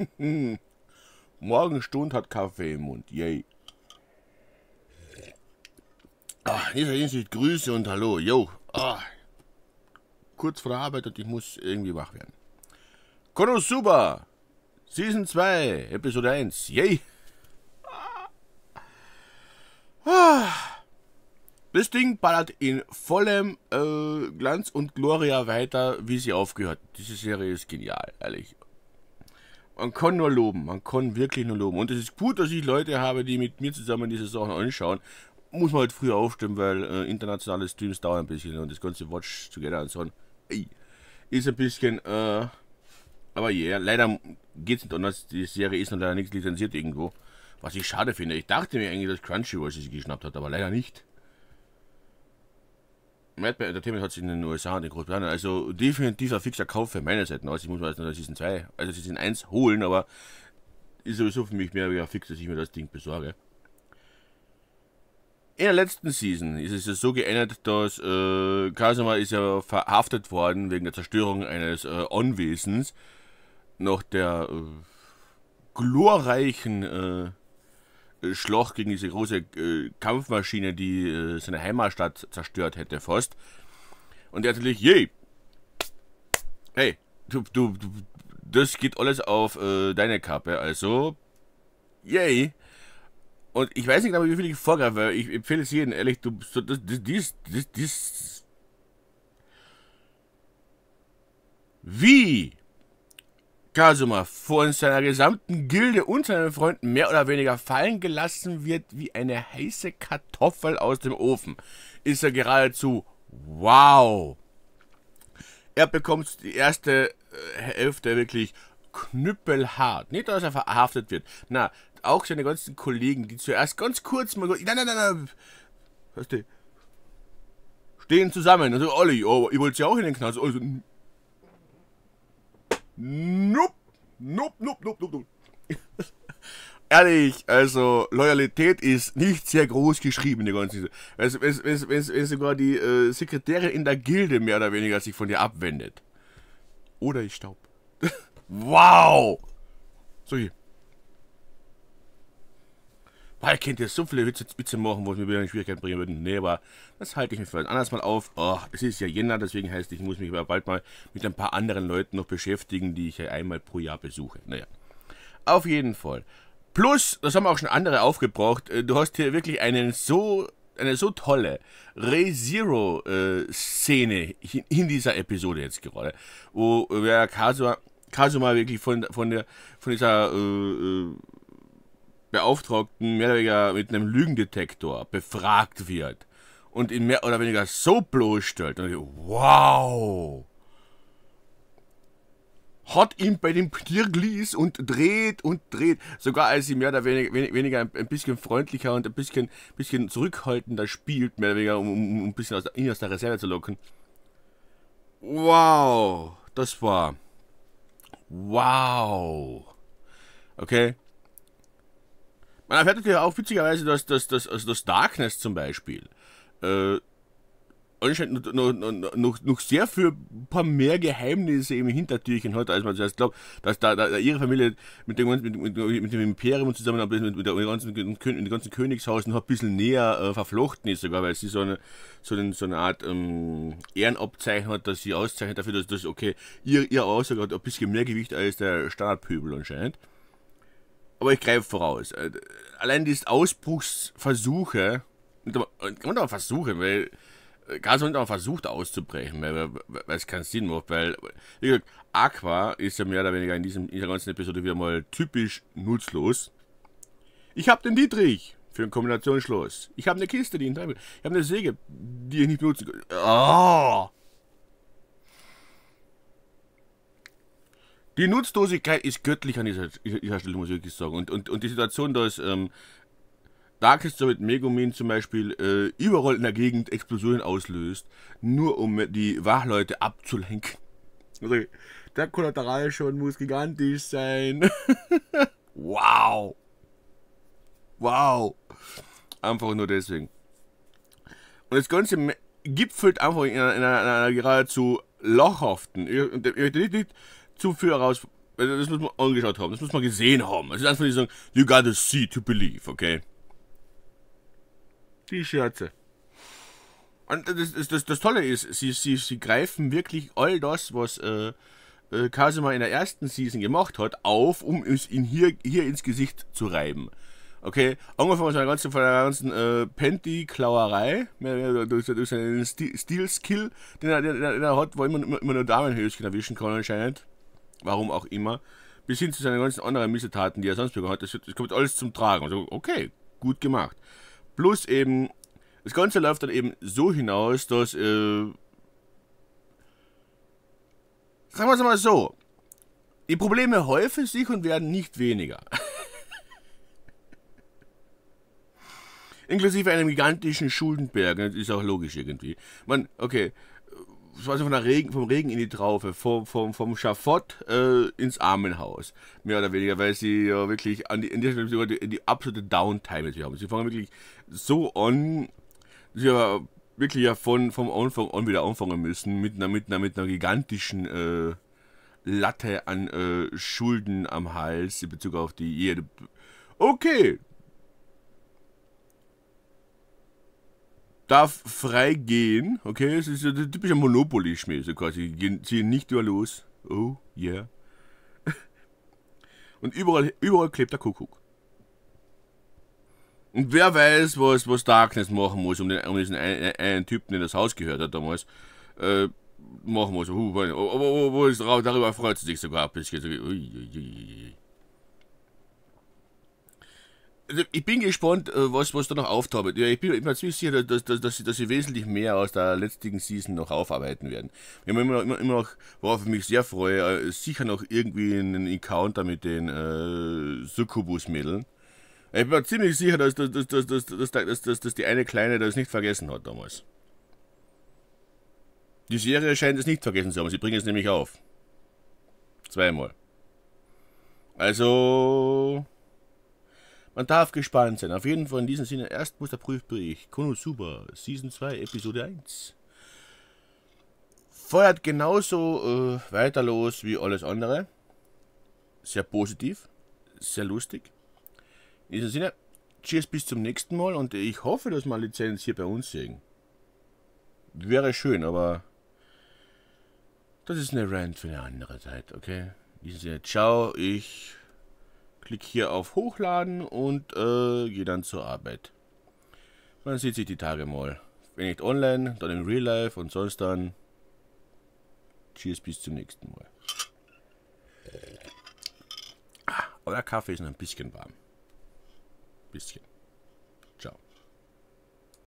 Morgenstund hat Kaffee im Mund. Yay. Ah, in dieser Hinsicht Grüße und Hallo. Yo. Ah. Kurz vor der Arbeit und ich muss irgendwie wach werden. Konosuba. Season 2, Episode 1. Yay. Ah. Ah. Das Ding ballert in vollem äh, Glanz und Gloria weiter, wie sie aufgehört. Diese Serie ist genial, ehrlich man kann nur loben, man kann wirklich nur loben. Und es ist gut, dass ich Leute habe, die mit mir zusammen diese Sachen anschauen. Muss man halt früher aufstimmen, weil äh, internationale Streams dauern ein bisschen und das ganze Watch Together und so ist ein bisschen, äh, aber ja, yeah, leider geht's nicht anders. Die Serie ist noch leider nichts lizenziert irgendwo. Was ich schade finde. Ich dachte mir eigentlich, dass Crunchyroll sie geschnappt hat, aber leider nicht. Madman Entertainment hat sich in den USA und in Großbritannien. Also definitiv ein fixer Kauf für meine Seite. aus. ich muss mal jetzt noch Season 2, also Season 1 holen, aber ist sowieso für mich mehr oder weniger fix, dass ich mir das Ding besorge. In der letzten Season ist es ja so geändert, dass äh, Kasama ist ja verhaftet worden wegen der Zerstörung eines äh, øh, Anwesens nach der äh, glorreichen øh, äh, Schloch gegen diese große äh, Kampfmaschine, die äh, seine Heimatstadt zerstört hätte, fast. Und er hat natürlich, je, hey, du, du, du, das geht alles auf äh, deine Kappe, also, yay. Und ich weiß nicht genau, wie viel ich vorgreife, weil ich empfehle es jedem, ehrlich, du, so, das, das, das, das, wie Kasuma vor seiner gesamten Gilde und seinen Freunden mehr oder weniger fallen gelassen wird wie eine heiße Kartoffel aus dem Ofen, ist er geradezu wow. Er bekommt die erste äh, Hälfte wirklich knüppelhart. Nicht, dass er verhaftet wird. Na, auch seine ganzen Kollegen, die zuerst ganz kurz mal... Nein, nein, nein, nein. Weißt du, stehen zusammen. Also, Olli, oh, ich wollte ja auch in den Knast. Also, Nope. Nope, nope, nope, nope, nope. Ehrlich, also Loyalität ist nicht sehr groß geschrieben, die ganze. Wenn, wenn, wenn, wenn, wenn sogar die äh, Sekretärin in der Gilde mehr oder weniger sich von dir abwendet. Oder ich staub. wow! So hier. Weil könnt ihr so viele Witze machen, wo ich mir wieder in Schwierigkeiten bringen würde. Nee, aber das halte ich mir für ein anderes Mal auf. Oh, es ist ja Jänner, deswegen heißt, ich muss mich aber bald mal mit ein paar anderen Leuten noch beschäftigen, die ich ja einmal pro Jahr besuche. Naja, auf jeden Fall. Plus, das haben auch schon andere aufgebraucht, äh, du hast hier wirklich einen so, eine so tolle Re-Zero-Szene äh, in dieser Episode jetzt gerade, wo äh, wer Kasuma Kasuma wirklich von, von, der, von dieser äh, Beauftragten mehr oder weniger mit einem Lügendetektor befragt wird und ihn mehr oder weniger so bloßstellt. Und ich, wow! Hat ihn bei dem Knirglis und dreht und dreht. Sogar als sie mehr oder weniger, weniger ein, bisschen freundlicher und ein bisschen, bisschen zurückhaltender spielt, mehr oder weniger, um, um ein bisschen aus der, ihn aus der Reserve zu locken. Wow! Das war. Wow! Okay? Man erfährt natürlich auch witzigerweise, dass, dass, dass also das Darkness zum Beispiel äh, anscheinend noch, noch, noch, noch sehr viel paar mehr Geheimnisse im Hintertürchen hat, als man zuerst glaubt, dass da, da ihre Familie mit dem, ganzen, mit, mit, mit dem Imperium zusammen mit, mit, mit, der ganzen, mit dem ganzen Königshaus noch ein bisschen näher äh, verflochten ist sogar, weil sie so eine, so eine, so eine Art ähm, Ehrenabzeichen hat, dass sie auszeichnet dafür, dass das, okay, ihr, ihr Aussage hat ein bisschen mehr Gewicht als der Standardpöbel anscheinend. Aber ich greife voraus. Äh, allein diese Ausbruchsversuche, und man auch versuchen, weil Gas äh, und auch versucht auszubrechen, weil, weil es keinen Sinn macht, weil, wie gesagt, Aqua ist ja mehr oder weniger in, diesem, in dieser ganzen Episode wieder mal typisch nutzlos. Ich habe den Dietrich für ein Kombinationsschloss. Ich habe eine Kiste, die ihn treibt. Ich habe eine Säge, die ich nicht benutzen kann. Oh! Die Nutzlosigkeit ist göttlich an dieser, dieser Stelle, muss ich wirklich sagen. Und, und, und die Situation, da ist ähm, Darkester mit Megumin zum Beispiel äh, überall in der Gegend Explosionen auslöst, nur um die Wachleute abzulenken. Also, der Kollateralschon muss gigantisch sein. wow. Wow. Einfach nur deswegen. Und das Ganze gipfelt einfach in einer, in einer, in einer geradezu lochhaften. Ich, ich, ich, zu viel heraus. Äh, das muss man angeschaut haben, das muss man gesehen haben. Es ist einfach die sagen, you gotta see to believe, okay? Die Scherze. Und das, das, das, das Tolle ist, sie, sie, sie greifen wirklich all das, was äh, äh Kasima in der ersten Season gemacht hat, auf, um es ihn hier, hier ins Gesicht zu reiben. Okay, angefangen von der ganzen, von der ganzen äh, Panty-Klauerei, durch, durch seinen steel skill den, den, den, er hat, wo immer, immer, immer nur Damenhöschen erwischen kann anscheinend warum auch immer, bis hin zu seinen ganzen anderen Missetaten, die er sonst begangen hat. Das, kommt alles zum Tragen. Also, okay, gut gemacht. Plus eben, das Ganze läuft dann eben so hinaus, dass, äh, sagen wir es mal so, die Probleme häufen sich und werden nicht weniger. Inklusive einem gigantischen Schuldenberg. Das ist auch logisch irgendwie. Man, okay, also von der Regen, vom Regen in die Traufe, vom, vom, vom Schafott äh, ins Armenhaus. Mehr oder weniger, weil sie ja wirklich an die, in, die, in die absolute Downtime natürlich haben. Sie fangen wirklich so an, dass sie aber wirklich ja von, vom Anfang an wieder anfangen müssen, mit einer, mit einer, mit einer gigantischen äh, Latte an äh, Schulden am Hals in Bezug auf die Ehe. Okay, darf frei gehen, okay? Es ist ja der typische Monopoly-Schmäh, so quasi. Sie ziehen nicht über los. Oh, yeah. Und überall, überall klebt der Kuckuck. Und wer weiß, was, was Darkness machen muss, um, den, um diesen einen, einen Typen, der das Haus gehört hat damals, äh, machen muss. Uh, aber, aber, aber darüber freut sie sich sogar ein bisschen. Also, ich bin gespannt, äh, was, was da noch auftaucht. Ja, ich bin, mir ziemlich sicher, dass, dass, dass, sie, dass sie wesentlich mehr aus der letzten Season noch aufarbeiten werden. Wir haben immer noch, immer, immer noch worauf ich mich sehr freue, äh, sicher noch irgendwie einen Encounter mit den äh, Succubus-Mädeln. Ich bin mir ziemlich sicher, dass, dass, dass, dass, dass, dass, dass, dass, dass die eine Kleine das nicht vergessen hat damals. Die Serie scheint es nicht vergessen zu haben. Sie bringen es nämlich auf. Zweimal. Also man darf gespannt sein. Auf jeden Fall in diesem Sinne erst muss der Erstmusterprüfbericht. Konosuba, Season 2, Episode 1. Feuert genauso äh, weiter los wie alles andere. Sehr positiv, sehr lustig. In diesem Sinne, Cheers bis zum nächsten Mal und ich hoffe, dass wir Lizenz hier bei uns sehen. Wäre schön, aber das ist eine Rant für eine andere Zeit, okay? In diesem Sinne, ciao, ich Klick hier auf Hochladen und äh, gehe dann zur Arbeit. Man sieht sich die Tage mal. Wenn nicht online, dann im Real Life und sonst dann. Cheers, bis zum nächsten Mal. Ah, euer Kaffee ist noch ein bisschen warm. Bisschen.